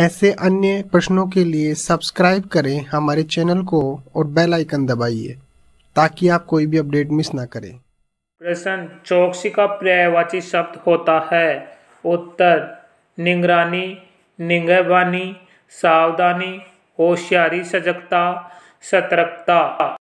ऐसे अन्य प्रश्नों के लिए सब्सक्राइब करें हमारे चैनल को और बेल आइकन दबाइए ताकि आप कोई भी अपडेट मिस ना करें प्रश्न चौकसी का पर्यायवाची शब्द होता है उत्तर निगरानी निगहबानी सावधानी होशियारी सजगता सतर्कता